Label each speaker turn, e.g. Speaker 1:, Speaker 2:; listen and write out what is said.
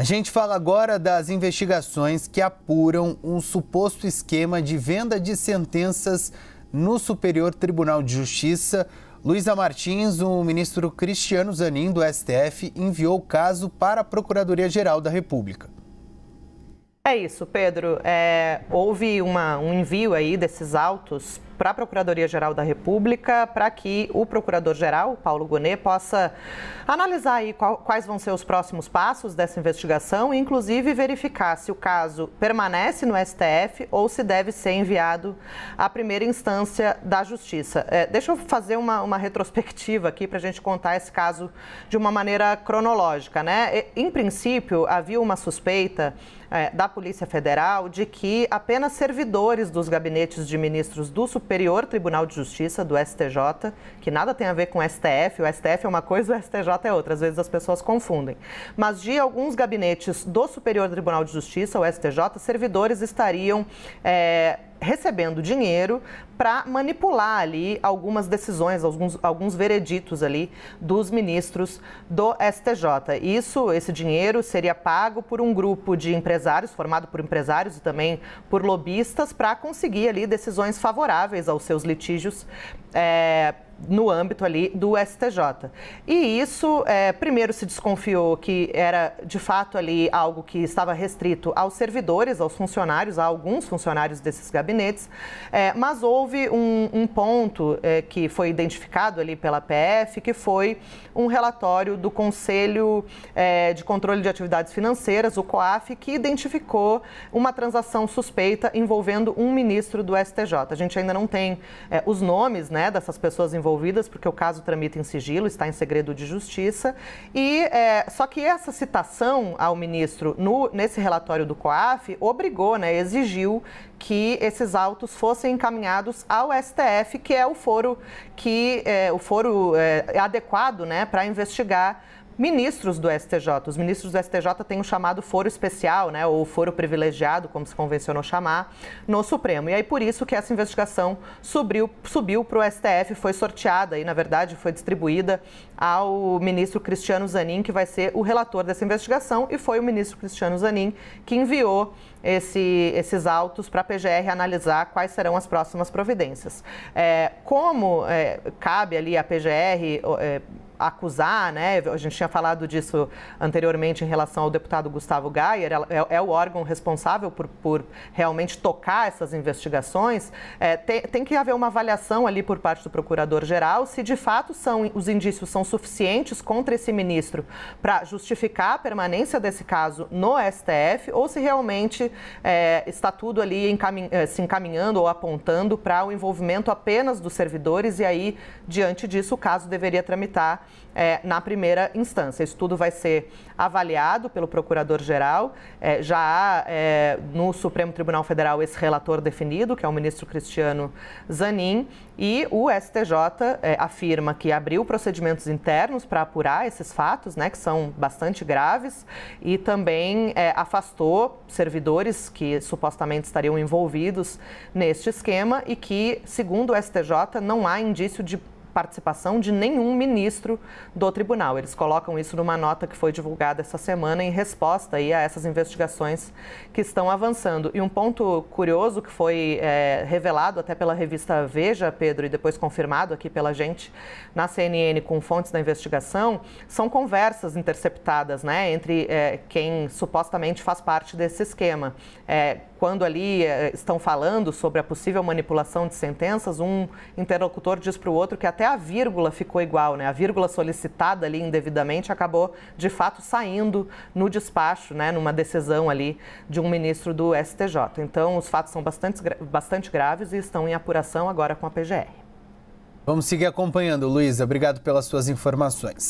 Speaker 1: A gente fala agora das investigações que apuram um suposto esquema de venda de sentenças no Superior Tribunal de Justiça. Luísa Martins, o ministro Cristiano Zanin do STF, enviou o caso para a Procuradoria-Geral da República. É isso, Pedro. É, houve uma, um envio aí desses autos para a Procuradoria-Geral da República, para que o Procurador-Geral, Paulo Gonet, possa analisar aí qual, quais vão ser os próximos passos dessa investigação inclusive, verificar se o caso permanece no STF ou se deve ser enviado à primeira instância da Justiça. É, deixa eu fazer uma, uma retrospectiva aqui para a gente contar esse caso de uma maneira cronológica. Né? Em princípio, havia uma suspeita é, da Polícia Federal de que apenas servidores dos gabinetes de ministros do Supremo Superior Tribunal de Justiça, do STJ, que nada tem a ver com o STF, o STF é uma coisa, o STJ é outra, às vezes as pessoas confundem. Mas de alguns gabinetes do Superior Tribunal de Justiça, o STJ, servidores estariam é, recebendo dinheiro para manipular ali algumas decisões, alguns, alguns vereditos ali dos ministros do STJ. Isso, esse dinheiro seria pago por um grupo de empresários, formado por empresários e também por lobistas, para conseguir ali decisões favoráveis aos seus litígios. É, no âmbito ali do STJ. E isso, é, primeiro se desconfiou que era de fato ali algo que estava restrito aos servidores, aos funcionários, a alguns funcionários desses gabinetes, é, mas houve um, um ponto é, que foi identificado ali pela PF, que foi um relatório do Conselho é, de Controle de Atividades Financeiras, o COAF, que identificou uma transação suspeita envolvendo um ministro do STJ. A gente ainda não tem é, os nomes né, dessas pessoas envolvidas envolvidas, porque o caso tramita em sigilo, está em segredo de justiça. E é, só que essa citação ao ministro no, nesse relatório do COAF obrigou, né, exigiu que esses autos fossem encaminhados ao STF, que é o foro que é, o foro é, adequado, né, para investigar ministros do STJ. Os ministros do STJ têm o chamado foro especial, né, ou foro privilegiado, como se convencionou chamar, no Supremo. E aí por isso que essa investigação subiu, subiu para o STF, foi sorteada e, na verdade, foi distribuída ao ministro Cristiano Zanin, que vai ser o relator dessa investigação, e foi o ministro Cristiano Zanin que enviou esse, esses autos para a PGR analisar quais serão as próximas providências. É, como é, cabe ali a PGR é, acusar, né? A gente tinha falado disso anteriormente em relação ao deputado Gustavo Gayer, é, é o órgão responsável por, por, realmente tocar essas investigações. É, tem, tem, que haver uma avaliação ali por parte do procurador-geral se de fato são os indícios são suficientes contra esse ministro para justificar a permanência desse caso no STF ou se realmente é, está tudo ali é, se encaminhando ou apontando para o envolvimento apenas dos servidores e aí, diante disso, o caso deveria tramitar é, na primeira instância. Isso tudo vai ser avaliado pelo Procurador-Geral. É, já há é, no Supremo Tribunal Federal esse relator definido, que é o ministro Cristiano Zanin, e o STJ é, afirma que abriu procedimentos internos para apurar esses fatos, né, que são bastante graves, e também é, afastou servidores que supostamente estariam envolvidos neste esquema e que, segundo o STJ, não há indício de participação de nenhum ministro do tribunal. Eles colocam isso numa nota que foi divulgada essa semana em resposta aí a essas investigações que estão avançando. E um ponto curioso que foi é, revelado até pela revista Veja, Pedro, e depois confirmado aqui pela gente na CNN com fontes da investigação, são conversas interceptadas né, entre é, quem supostamente faz parte desse esquema. É, quando ali é, estão falando sobre a possível manipulação de sentenças, um interlocutor diz para o outro que até a vírgula ficou igual, né? A vírgula solicitada ali indevidamente acabou, de fato, saindo no despacho, né? Numa decisão ali de um ministro do STJ. Então, os fatos são bastante, bastante graves e estão em apuração agora com a PGR. Vamos seguir acompanhando, Luísa. Obrigado pelas suas informações.